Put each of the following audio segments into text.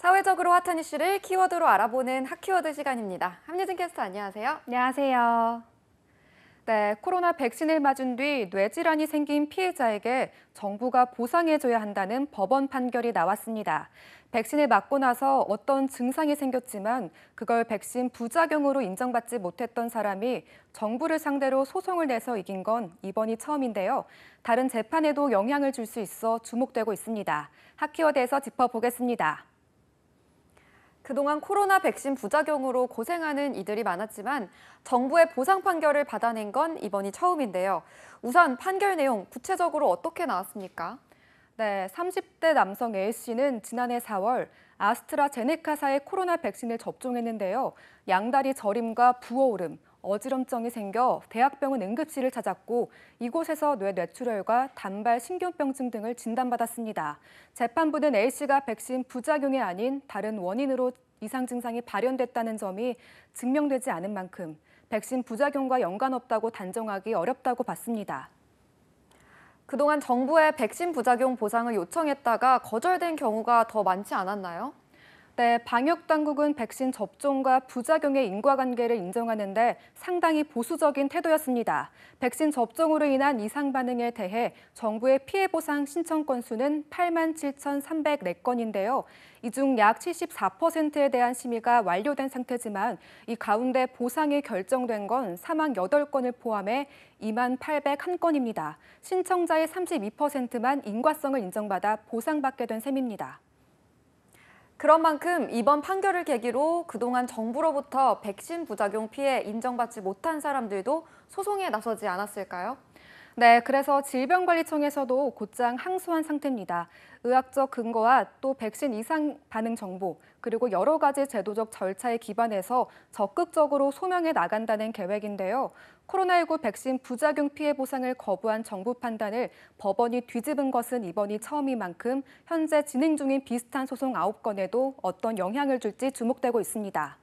사회적으로 핫한 이슈를 키워드로 알아보는 핫키워드 시간입니다. 함예진 캐스터 안녕하세요. 안녕하세요. 네, 코로나 백신을 맞은 뒤 뇌질환이 생긴 피해자에게 정부가 보상해줘야 한다는 법원 판결이 나왔습니다. 백신을 맞고 나서 어떤 증상이 생겼지만 그걸 백신 부작용으로 인정받지 못했던 사람이 정부를 상대로 소송을 내서 이긴 건 이번이 처음인데요. 다른 재판에도 영향을 줄 수 있어 주목되고 있습니다. 핫키워드에서 짚어보겠습니다. 그동안 코로나 백신 부작용으로 고생하는 이들이 많았지만 정부의 보상 판결을 받아낸 건 이번이 처음인데요. 우선 판결 내용 구체적으로 어떻게 나왔습니까? 네, 30대 남성 A씨는 지난해 4월 아스트라제네카사의 코로나 백신을 접종했는데요. 양다리 저림과 부어오름, 어지럼증이 생겨 대학병원 응급실을 찾았고 이곳에서 뇌 뇌출혈과 단발 신경병증 등을 진단받았습니다. 재판부는 A씨가 백신 부작용이 아닌 다른 원인으로 이상 증상이 발현됐다는 점이 증명되지 않은 만큼 백신 부작용과 연관없다고 단정하기 어렵다고 봤습니다. 그동안 정부에 백신 부작용 보상을 요청했다가 거절된 경우가 더 많지 않았나요? 때 방역 당국은 백신 접종과 부작용의 인과관계를 인정하는데 상당히 보수적인 태도였습니다. 백신 접종으로 인한 이상 반응에 대해 정부의 피해 보상 신청 건수는 8만 7,304건인데요. 이 중 약 74%에 대한 심의가 완료된 상태지만 이 가운데 보상이 결정된 건 사망 8건을 포함해 2만 801건입니다. 신청자의 32%만 인과성을 인정받아 보상받게 된 셈입니다. 그런 만큼 이번 판결을 계기로 그동안 정부로부터 백신 부작용 피해 인정받지 못한 사람들도 소송에 나서지 않았을까요? 네, 그래서 질병관리청에서도 곧장 항소한 상태입니다. 의학적 근거와 또 백신 이상 반응 정보, 그리고 여러 가지 제도적 절차에 기반해서 적극적으로 소명해 나간다는 계획인데요. 코로나19 백신 부작용 피해 보상을 거부한 정부 판단을 법원이 뒤집은 것은 이번이 처음인 만큼 현재 진행 중인 비슷한 소송 9건에도 어떤 영향을 줄지 주목되고 있습니다.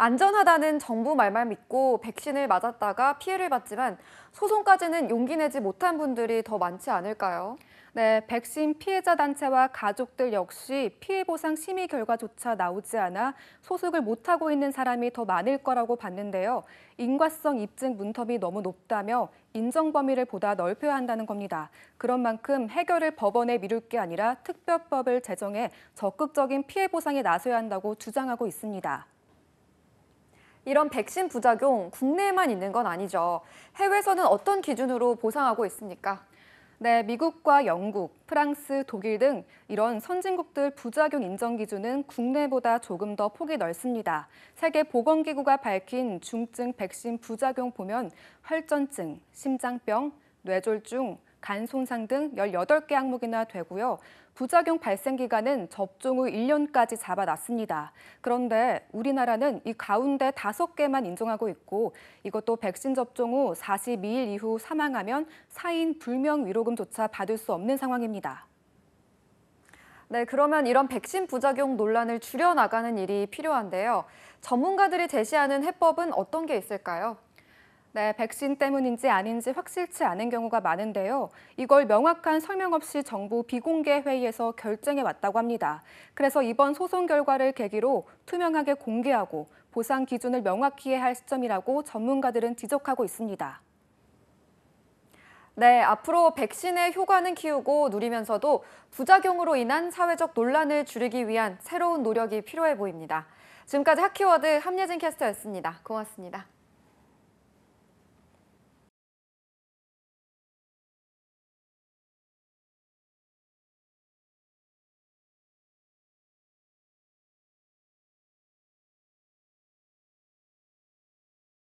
안전하다는 정부 말만 믿고 백신을 맞았다가 피해를 봤지만 소송까지는 용기 내지 못한 분들이 더 많지 않을까요? 네, 백신 피해자 단체와 가족들 역시 피해 보상 심의 결과조차 나오지 않아 소속을 못하고 있는 사람이 더 많을 거라고 봤는데요. 인과성 입증 문턱이 너무 높다며 인정 범위를 보다 넓혀야 한다는 겁니다. 그런 만큼 해결을 법원에 미룰 게 아니라 특별법을 제정해 적극적인 피해 보상에 나서야 한다고 주장하고 있습니다. 이런 백신 부작용 국내에만 있는 건 아니죠. 해외에서는 어떤 기준으로 보상하고 있습니까? 네, 미국과 영국, 프랑스, 독일 등 이런 선진국들 부작용 인정 기준은 국내보다 조금 더 폭이 넓습니다. 세계 보건기구가 밝힌 중증 백신 부작용 보면 혈전증, 심장병, 뇌졸중, 간 손상 등 18개 항목이나 되고요. 부작용 발생 기간은 접종 후 1년까지 잡아놨습니다. 그런데 우리나라는 이 가운데 5개만 인정하고 있고 이것도 백신 접종 후 42일 이후 사망하면 사인 불명 위로금조차 받을 수 없는 상황입니다. 네, 그러면 이런 백신 부작용 논란을 줄여나가는 일이 필요한데요. 전문가들이 제시하는 해법은 어떤 게 있을까요? 네, 백신 때문인지 아닌지 확실치 않은 경우가 많은데요. 이걸 명확한 설명 없이 정부 비공개 회의에서 결정해 왔다고 합니다. 그래서 이번 소송 결과를 계기로 투명하게 공개하고 보상 기준을 명확히 해야 할 시점이라고 전문가들은 지적하고 있습니다. 네, 앞으로 백신의 효과는 키우고 누리면서도 부작용으로 인한 사회적 논란을 줄이기 위한 새로운 노력이 필요해 보입니다. 지금까지 핫키워드 함예진 캐스터였습니다. 고맙습니다.